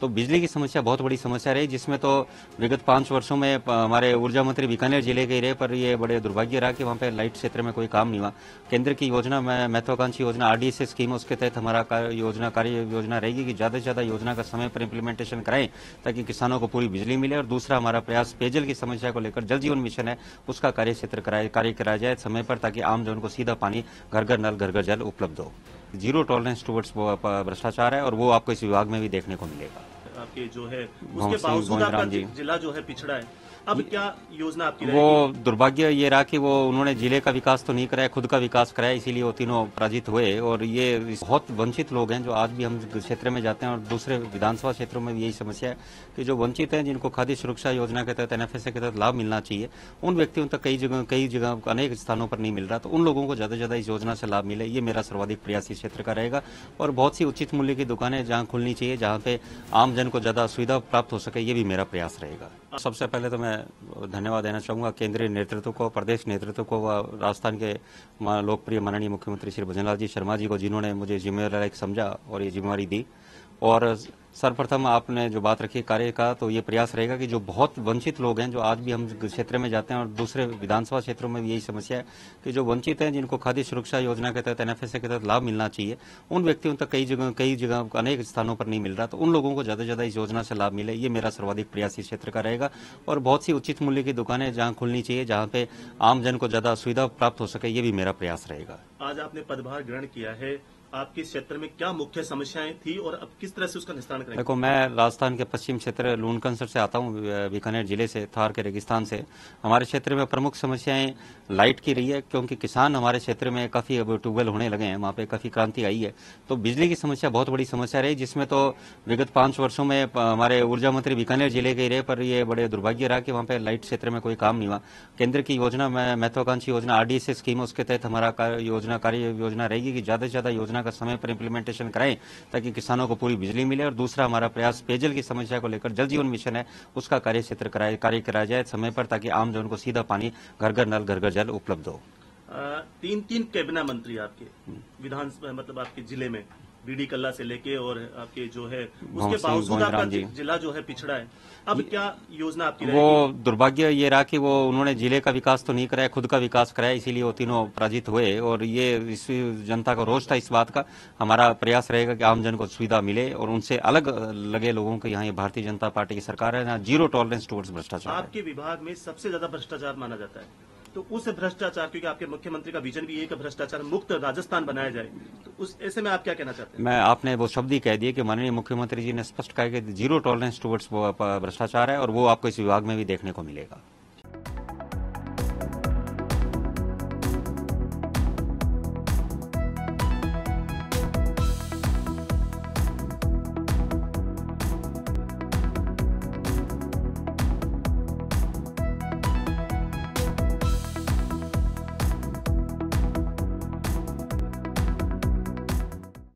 तो बिजली की समस्या बहुत बड़ी समस्या रही जिसमें तो विगत पाँच वर्षों में हमारे ऊर्जा मंत्री बीकानेर जिले के ही रहे पर ये बड़े दुर्भाग्य रहा कि वहाँ पे लाइट क्षेत्र में कोई काम नहीं हुआ केंद्र की योजना में महत्वाकांक्षी योजना आर स्कीम उसके तहत हमारा कार, योजना कार्य योजना रहेगी कि ज़्यादा से ज़्यादा योजना का समय पर इम्प्लीमेंटेशन कराएं ताकि किसानों को पूरी बिजली मिले और दूसरा हमारा प्रयास पेयजल की समस्या को लेकर जल जीवन मिशन है उसका कार्य क्षेत्र कार्य कराया जाए समय पर ताकि आम जन को सीधा पानी घर घर नल घर घर जल उपलब्ध हो जीरो टॉलरेंस टूवर्ड्स भ्रष्टाचार है और वो आपको इस विभाग में भी देखने को मिलेगा आपके जो है उसके बावजूद आपका जिला जो है पिछड़ा है अब क्या योजना आपकी वो दुर्भाग्य ये रहा कि वो उन्होंने जिले का विकास तो नहीं कराया खुद का विकास कराया इसीलिए वो तीनों पराजित हुए और ये बहुत वंचित लोग हैं जो आज भी हम क्षेत्र में जाते हैं और दूसरे विधानसभा क्षेत्रों में भी यही समस्या है कि जो वंचित हैं जिनको खाद्य सुरक्षा योजना के तहत एन के तहत लाभ मिलना चाहिए उन व्यक्तियों तक कई जगह कई जगह अनेक स्थानों पर नहीं मिल रहा तो उन लोगों को ज्यादा से ज्यादा इस योजना से लाभ मिले ये मेरा सर्वाधिक प्रयास इस क्षेत्र का रहेगा और बहुत सी उचित मूल्य की दुकानें जहाँ खुलनी चाहिए जहाँ पे आम जन को ज़्यादा सुविधा प्राप्त हो सके ये भी मेरा प्रयास रहेगा सबसे पहले तो मैं धन्यवाद देना चाहूंगा केंद्रीय नेतृत्व को प्रदेश नेतृत्व को व राजस्थान के लोकप्रिय माननीय मुख्यमंत्री श्री भजनलाल जी शर्मा जी को जिन्होंने मुझे जिम्मेदारी समझा और ये जिम्मेवारी दी और सर्वप्रथम आपने जो बात रखी कार्य का तो ये प्रयास रहेगा कि जो बहुत वंचित लोग हैं जो आज भी हम क्षेत्र में जाते हैं और दूसरे विधानसभा क्षेत्रों में भी यही समस्या है कि जो वंचित हैं जिनको खाद्य सुरक्षा योजना के तहत एनएफएसए के तहत लाभ मिलना चाहिए उन व्यक्तियों तक कई जगह कई जगह अनेक स्थानों पर नहीं मिल रहा तो उन लोगों को ज़्यादा से ज़्यादा इस योजना से लाभ मिले ये मेरा सर्वाधिक प्रयास इस क्षेत्र का रहेगा और बहुत सी उचित मूल्य की दुकानें जहाँ खुलनी चाहिए जहाँ पे आमजन को ज़्यादा सुविधा प्राप्त हो सके ये भी मेरा प्रयास रहेगा आज आपने पदभार ग्रहण किया है आपके क्षेत्र में क्या मुख्य समस्याएं थी और अब किस तरह से उसका निस्तारण करें देखो मैं राजस्थान के पश्चिम क्षेत्र लूनकंसर से आता हूँ बीकानेर जिले से थार के रेगिस्तान से हमारे क्षेत्र में प्रमुख समस्याएं लाइट की रही है क्योंकि किसान हमारे क्षेत्र में काफ़ी अब ट्यूबवेल होने लगे हैं वहाँ पे काफ़ी क्रांति आई है तो बिजली की समस्या बहुत बड़ी समस्या रही जिसमें तो विगत पांच वर्षों में हमारे ऊर्जा मंत्री बीकानेर जिले के रहे पर ये बड़े दुर्भाग्य रहा कि वहाँ पर लाइट क्षेत्र में कोई काम नहीं हुआ केंद्र की योजना महत्वाकांक्षी योजना आरडीएसए स्कीम उसके तहत हमारा योजना कार्य योजना रहेगी कि ज़्यादा से ज़्यादा योजना योजना का समय पर इम्प्लीमेंटेशन कराएं ताकि किसानों को पूरी बिजली मिले और दूसरा हमारा प्रयास पेयजल की समस्या को लेकर जल जीवन मिशन है उसका कार्य क्षेत्र कराए कार्य कराया जाए समय पर ताकि आम जन को सीधा पानी घर घर नल घर घर जल उपलब्ध हो तीन तीन कैबिना मंत्री आपके विधान मतलब आपके जिले में बीडी कल्ला से लेके और आपके जो है उसके बावजूद आपका जिला जो है पिछड़ा है अब क्या योजना आपकी वो दुर्भाग्य ये रहा कि वो उन्होंने जिले का विकास तो नहीं कराया खुद का विकास कराया इसीलिए वो तीनों पराजित हुए और ये इस जनता का रोष था इस बात का हमारा प्रयास रहेगा कि आमजन को सुविधा मिले और उनसे अलग लगे लोगों के यहाँ ये भारतीय जनता पार्टी की सरकार है ना जीरो टॉलरेंस टूवर्ड्स भ्रष्टाचार आपके विभाग में सबसे ज्यादा भ्रष्टाचार माना जाता है तो उस भ्रष्टाचार क्योंकि आपके मुख्यमंत्री का विजन भी एक भ्रष्टाचार मुक्त राजस्थान बनाया जाए उस ऐसे में आप क्या कहना चाहते हैं मैं आपने वो शब्द ही कह दिए कि माननीय मुख्यमंत्री जी ने स्पष्ट कहा कि जीरो टॉलरेंस टूवर्ड्स भ्रष्टाचार है और वो आपको इस विभाग में भी देखने को मिलेगा